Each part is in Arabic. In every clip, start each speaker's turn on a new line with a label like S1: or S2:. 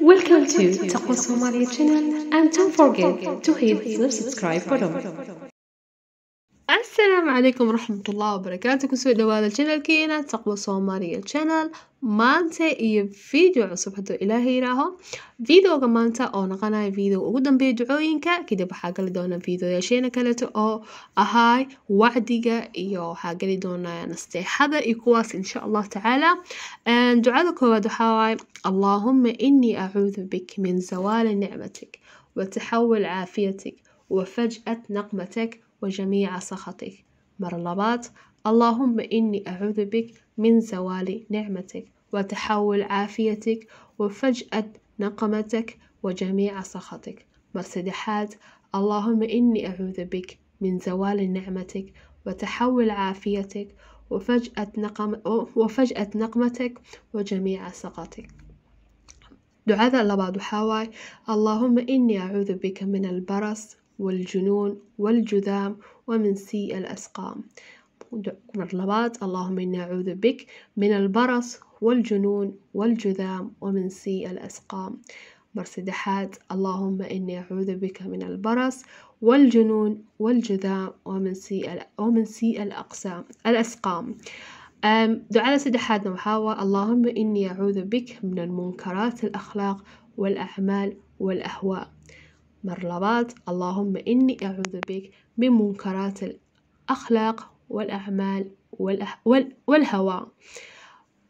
S1: Welcome to Taqul Somalia channel and don't forget to hit the subscribe button. السلام عليكم ورحمة الله وبركاته كم سوى دوال الشانل كينا تقوى صوماري الشانل مانتا اي فيديو عصب حدو الهي راهو فيديو اغا مانتا او نغاناي فيديو او قدن بي دعوينكا كده بحاق لدونا فيديو ياشينا كالاتو او اهاي وعديقا ايو حاق لدونا نستي حدا ايقواس ان شاء الله تعالى ان دعالكو بادو حاواي اللهم اني اعوذ بك من زوال نعمتك وتحول عافيتك وفجأة نقمتك وجميع سخطك مرلبات اللهم إني أعوذ بك من زوال نعمتك وتحول عافيتك وفجأة نقمتك وجميع سخطك سدحات اللهم إني أعوذ بك من زوال نعمتك وتحول عافيتك وفجأة, نقم وفجأة نقمتك وجميع سخطك دعاء بعد حواي اللهم إني أعوذ بك من البرص والجنون والجذام ومن سيء الأسقام مرلبات اللهم إنا أعوذ بك من البرص والجنون والجذام ومن سيء الأسقام مرسدحات اللهم إني أعوذ بك من البرص والجنون والجذام ومن سيء ومن سيء الأقسام الأسقام دعاء سدحات نوحاوة اللهم إني أعوذ بك من المنكرات الأخلاق والأعمال والأهواء مر لبات اللهم إني أعوذ بك من منكرات الأخلاق والأعمال والأح... وال... والهوى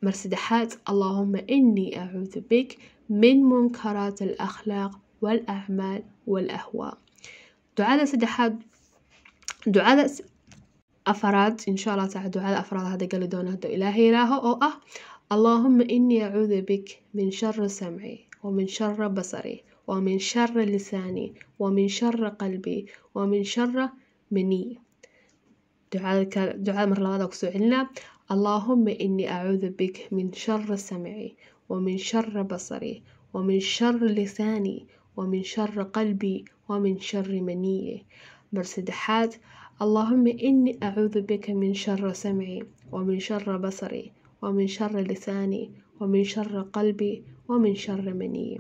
S1: مر سدحات اللهم إني أعوذ بك من منكرات الأخلاق والأعمال والأهواء دعاء سدحات دعاء أفراد إن شاء الله تعالى دعاء أفراد هذا قال دونه دو إلهي إلهه أو أه اللهم إني أعوذ بك من شر سمعي ومن شر بصري ومن شر لساني ومن شر قلبي ومن شر مني دعاء دعاء مرة لباد كسوعلنا اللهم إني أعوذ بك من شر سمعي ومن شر بصري ومن شر لساني ومن شر قلبي ومن شر منيي مرسدحات اللهم إني أعوذ بك من شر سمعي ومن شر بصري ومن شر لساني ومن شر قلبي ومن شر مني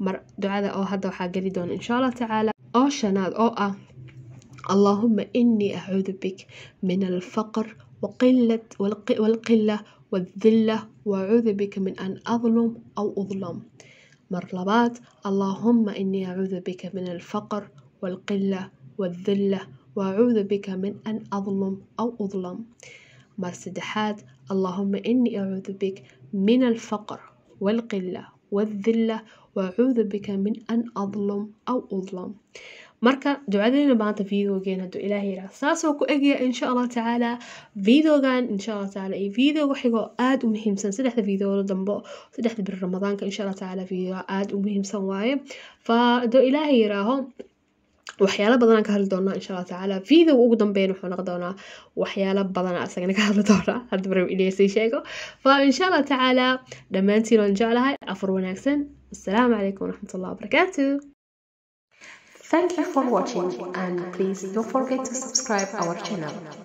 S1: مر دعاء أو هذا وحاجري دون إن شاء الله تعالى أو شناد أو أ آه. اللهم إني أعوذ بك من الفقر وقلة والقلة والذلة وأعوذ بك من أن أظلم أو أظلم مر مرلبات اللهم إني أعوذ بك من الفقر والقلة والذلة وأعوذ بك من أن أظلم أو أظلم مرسدحات اللهم إني أعوذ بك من الفقر والقلة والذلة وأعوذ بك من أن أظلم أو أظلم مركا دعادينا بانتا فيديو جينا دو إلهي را كو إجيا إن شاء الله تعالى فيديو جان إن شاء الله تعالى إي فيديو وحيقو آد ومهم سن سلحة فيديو دنبو سلحة بالرمضان إن شاء الله تعالى فيديو آد ومهم واي فدو إلهي را waxyaala badanaan ka hadli doonaa insha alla tacaala video ugu dambeyn wuxuu noqon doonaa waxyaala badanaa isagana ka hadli doonaa hadda barew sheego fa insha alla tacaala dhammaantiin waan jeclahay afur wanaagsan assalaamu calaykum waraxmat allah wabarakaatu Thank you for watching and please don't forget to subscribe our channel.